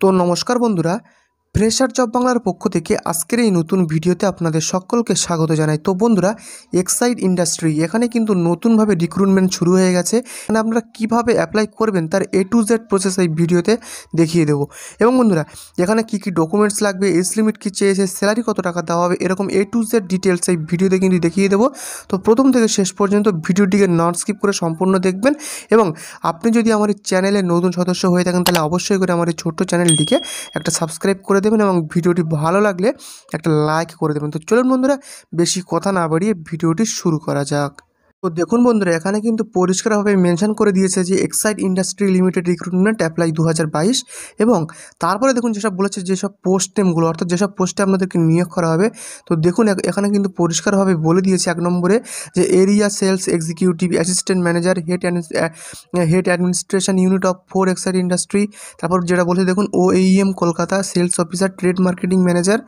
তো নমস্কার বন্ধুরা ফ্রেশার জব বাংলার পক্ষ থেকে আজকের এই নতুন ভিডিওতে আপনাদের সকলকে স্বাগত জানাই তো বন্ধুরা এক্সাইড ইন্ডাস্ট্রি এখানে কিন্তু নতুনভাবে রিক্রুটমেন্ট শুরু হয়ে গেছে এখানে আপনারা কীভাবে অ্যাপ্লাই করবেন তার এ টু জেড প্রসেস এই ভিডিওতে দেখিয়ে দেবো এবং বন্ধুরা এখানে কি কি ডকুমেন্টস লাগবে এজ লিমিট কী চেয়েছে স্যালারি কত টাকা দেওয়া হবে এরকম এ টু জেড ডিটেলস এই ভিডিওতে কিন্তু দেখিয়ে দেবো তো প্রথম থেকে শেষ পর্যন্ত ভিডিওটিকে নন স্কিপ করে সম্পূর্ণ দেখবেন এবং আপনি যদি আমার চ্যানেলে নতুন সদস্য হয়ে থাকেন তাহলে অবশ্যই করে আমার এই ছোট্ট চ্যানেলটিকে একটা সাবস্ক্রাইব করে দেবেন এবং ভিডিওটি ভালো লাগলে একটা লাইক করে দেবেন তো চলুন বন্ধুরা বেশি কথা না বাড়িয়ে ভিডিওটি শুরু করা যাক তো দেখুন বন্ধুরা এখানে কিন্তু পরিষ্কারভাবে মেনশন করে দিয়েছে যে Exide industry limited recruitment apply দু এবং তারপরে দেখুন যেসব বলেছে যেসব পোস্টেমগুলো অর্থাৎ যেসব পোস্টে আপনাদেরকে নিয়োগ করা হবে তো দেখুন এখানে কিন্তু পরিষ্কারভাবে বলে দিয়েছে এক নম্বরে যে area sales executive assistant manager head head administration unit of four Exide industry তারপর যেটা বলছে দেখুন ও এম Kolkata sales officer trade marketing manager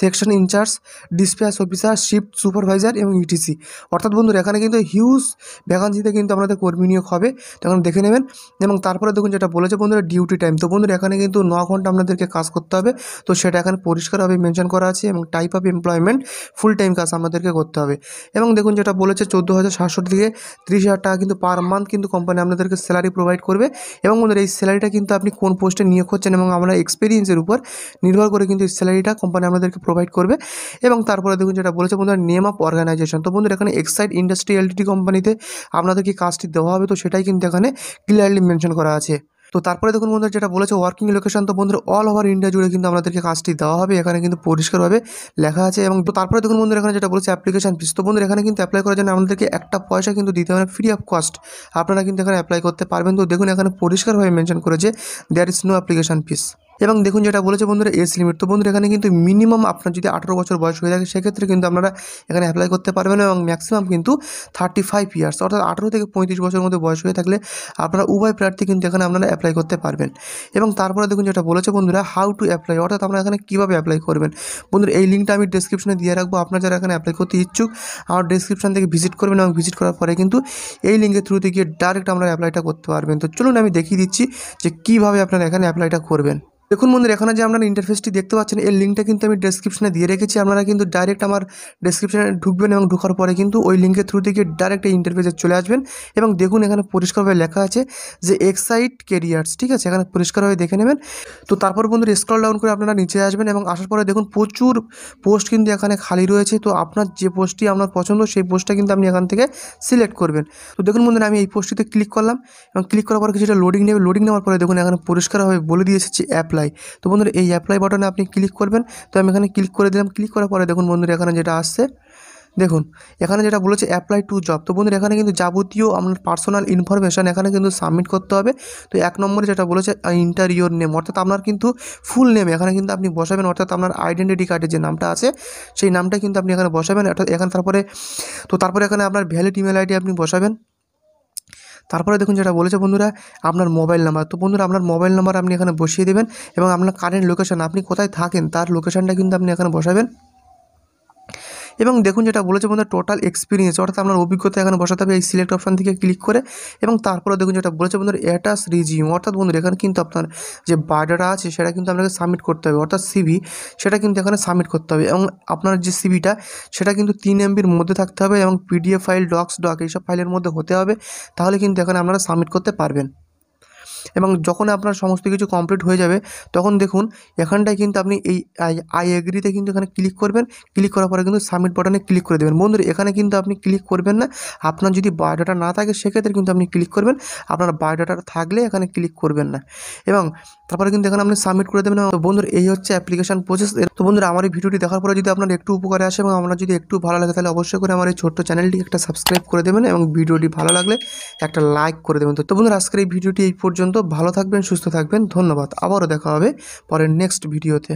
section incharge dispatch officer shift supervisor এবং ইটিসি e অর্থাৎ বন্ধুরা এখানে কিন্তু হিউজ ভ্যাকান্সিতে কিন্তু আপনাদের কর্মী নিয়োগ হবে তখন দেখে নেবেন এবং তারপরে দেখুন যেটা বলেছে বন্ধুরা ডিউটি টাইম তো বন্ধুরা এখানে কিন্তু ন ঘন্টা আপনাদেরকে কাজ করতে হবে তো সেটা এখানে পরিষ্কারভাবে মেনশন করা আছে এবং type of employment full time কাজ আমাদেরকে করতে হবে এবং দেখুন যেটা বলেছে চোদ্দো হাজার সাতশো থেকে ত্রিশ হাজার টাকা কিন্তু পার মান্থ কিন্তু কোম্পানি আপনাদেরকে স্যালারি প্রোভাইড করবে এবং বন্ধুরা এই স্যালারিটা কিন্তু আপনি কোন পোস্টে নিয়োগ করছেন এবং আমরা এক্সপিরিয়েন্সের উপর নির্ভর করে কিন্তু এই স্যালারিটা কোম্পানি আপনাদেরকে প্রোভাইড করবে এবং তারপরে দেখুন যেটা বলেছে বন্ধুরা নেম অফ অর্গানাইজেশন তো বন্ধুরা এখানে এক্সাইড ইন্ডাস্ট্রি এলটিডি প্রতিটি কোম্পানিতে আপনাদেরকে কাজটি দেওয়া হবে তো সেটাই কিন্তু এখানে ক্লিয়ারলি মেনশন করা আছে তো তারপরে দেখুন বন্ধুরা যেটা বলেছে ওয়ার্কিং লোকেশন তো বন্ধুরা অল ওভার ইন্ডিয়া জুড়ে কিন্তু আমাদেরকে কাজটি দেওয়া হবে এখানে কিন্তু পরিষ্কারভাবে লেখা আছে এবং তো তারপরে দেখুন বন্ধুরা এখানে যেটা বলেছে অ্যাপ্লিকেশন ফিস তো বন্ধুরা এখানে কিন্তু অ্যাপ্লাই করার জন্য আমাদেরকে একটা পয়সা কিন্তু দিতে হবে ফ্রি অফ কস্ট আপনারা কিন্তু এখানে অ্যাপ্লাই করতে পারবেন তো দেখুন এখানে পরিষ্কারভাবে মেনশন করেছে there is no application fees এবং দেখুন যেটা বলেছে বন্ধুরা এজ লিমিট তো বন্ধুরা এখানে কিন্তু মিনিমাম আপনার যদি আঠারো বছর বয়স হয়ে থাকে সেক্ষেত্রে কিন্তু আপনারা এখানে অ্যাপ্লাই করতে পারবেন এবং ম্যাক্সিমাম কিন্তু থার্টি ফাইভ ইয়ার্স অর্থাৎ আঠারো থেকে পঁয়ত্রিশ বছর মধ্যে বয়স হয়ে থাকলে আপনারা উভয় প্রার্থী কিন্তু এখানে আপনারা অ্যাপ্লাই করতে পারবেন এবং তারপরে দেখুন যেটা বলেছে বন্ধুরা হাউ টু অ্যাপ্লাই অর্থাৎ আপনারা এখানে কীভাবে অ্যাপ্লাই করবেন বন্ধুরা এই লিঙ্কটা আমি ডিসক্রিপশনে দিয়ে রাখবো আপনারা যারা এখানে অ্যাপ্লাই করতে ইচ্ছুক আমার ডিসক্রিপশন থেকে ভিজিট করবেন এবং ভিজিট করার পরে কিন্তু এই লিঙ্কের থ্রুতে গিয়ে ডাইরেক্ট আপনারা অ্যাপ্লাইটা করতে পারবেন তো চলুন আমি দেখিয়ে দিচ্ছি যে কীভাবে আপনারা এখানে অ্যাপ্লাইটা করবেন দেখুন বন্ধুরা এখানে যে আপনারা ইন্টারফেসটি দেখতে পাচ্ছেন এর লিঙ্কটা কিন্তু আমি ডেসক্রিপশনে দিয়ে রেখেছি আপনারা কিন্তু ডাইরেক্ট আমার ডেসক্রিপশনে ঢুকবেন এবং ঢোকার পরে কিন্তু ওই লিঙ্কের থ্রু থেকে ডাইরেক্ট এই ইন্টারফেসে চলে আসবেন এবং দেখুন এখানে পরিষ্কারভাবে লেখা আছে যে এক্সাইট কেরিয়ার্স ঠিক আছে এখানে পরিষ্কারভাবে দেখে নেবেন তো তারপর বন্ধু স্ক্রল ডাউন করে আপনারা নিচে আসবেন এবং আসার পরে দেখুন প্রচুর পোস্ট কিন্তু এখানে খালি রয়েছে তো আপনার যে পোস্টটি আপনার পছন্দ সেই পোস্টটা কিন্তু আপনি এখান থেকে সিলেক্ট করবেন তো দেখুন বন্ধুরা আমি এই পোস্টটিতে ক্লিক করলাম এবং ক্লিক করার পর কিছুটা লোডিং নেবে লোডিং নেওয়ার পরে দেখুন এখানে পরিষ্কারভাবে বলে দিয়েছে অ্যাপ অ্যাপ্লাই তো বন্ধুরা এই অ্যাপ্লাই বাটনে আপনি ক্লিক করবেন তো আমি এখানে ক্লিক করে দিলাম ক্লিক করার পরে দেখুন বন্ধুরা এখানে যেটা আসছে দেখুন এখানে যেটা বলেছে অ্যাপ্লাই টু জব তো বন্ধুরা এখানে কিন্তু যাবতীয় আপনার পার্সোনাল ইনফরমেশান এখানে কিন্তু সাবমিট করতে হবে তো এক নম্বরে যেটা বলেছে ইয়োর নেম অর্থাৎ আপনার কিন্তু ফুল নেম এখানে কিন্তু আপনি বসাবেন অর্থাৎ আপনার আইডেন্টিটি কার্ডের যে নামটা আছে সেই নামটা কিন্তু আপনি এখানে বসাবেন অর্থাৎ এখানে তারপরে তো তারপরে এখানে আপনার ভ্যালিড ইমেল আইডি আপনি বসাবেন তারপরে দেখুন যেটা বলেছে বন্ধুরা আপনার মোবাইল নাম্বার তো বন্ধুরা আপনার মোবাইল নাম্বার আপনি এখানে বসিয়ে দেবেন এবং আপনার কারেন্ট লোকেশান আপনি কোথায় থাকেন তার লোকেশানটা কিন্তু আপনি এখানে বসাবেন এবং দেখুন যেটা বলেছে বন্ধু টোটাল এক্সপিরিয়েন্স অর্থাৎ আপনার অভিজ্ঞতা এখানে বসাতে হবে এই সিলেক্ট অপশান থেকে ক্লিক করে এবং তারপরে দেখুন যেটা বলেছে বন্ধুরা অ্যাটাস রিজিউম অর্থাৎ বন্ধুরা এখানে কিন্তু আপনার যে বায়োডাটা আছে সেটা কিন্তু আপনাকে সাবমিট করতে হবে অর্থাৎ সিভি সেটা কিন্তু এখানে সাবমিট করতে হবে এবং আপনার যে সিভিটা সেটা কিন্তু তিন এমবির মধ্যে থাকতে হবে এবং পিডিএফ ফাইল ডক্স ডক এইসব ফাইলের মধ্যে হতে হবে তাহলে কিন্তু এখানে আপনারা সাবমিট করতে পারবেন এবং যখন আপনার সমস্ত কিছু কমপ্লিট হয়ে যাবে তখন দেখুন এখানটায় কিন্তু আপনি এই আই এগ্রিতে কিন্তু এখানে ক্লিক করবেন ক্লিক করার পরে কিন্তু সাবমিট বাটনে ক্লিক করে দেবেন বন্ধুরা এখানে কিন্তু আপনি ক্লিক করবেন না আপনার যদি বায়োডাটা না থাকে সেক্ষেত্রে কিন্তু আপনি ক্লিক করবেন আপনার বায়োডাটা থাকলে এখানে ক্লিক করবেন না এবং তারপরে কিন্তু এখানে আপনি সাবমিট করে দেবেন বন্ধুরা এই হচ্ছে অ্যাপ্লিকেশন প্রসেস তো বন্ধুরা আমার এই ভিডিওটি দেখার পরে যদি আপনার একটু উপকারে আসে এবং আপনার যদি একটু ভালো লাগে তাহলে অবশ্যই করে আমার এই ছোট্ট চ্যানেলটি একটা সাবস্ক্রাইব করে দেবেন এবং ভিডিওটি ভালো লাগলে একটা লাইক করে দেবেন তো বন্ধুরা আজকের এই ভিডিওটি এই পর্যন্ত ভালো থাকবেন সুস্থ থাকবেন ধন্যবাদ আবারও দেখা হবে পরের নেক্সট ভিডিওতে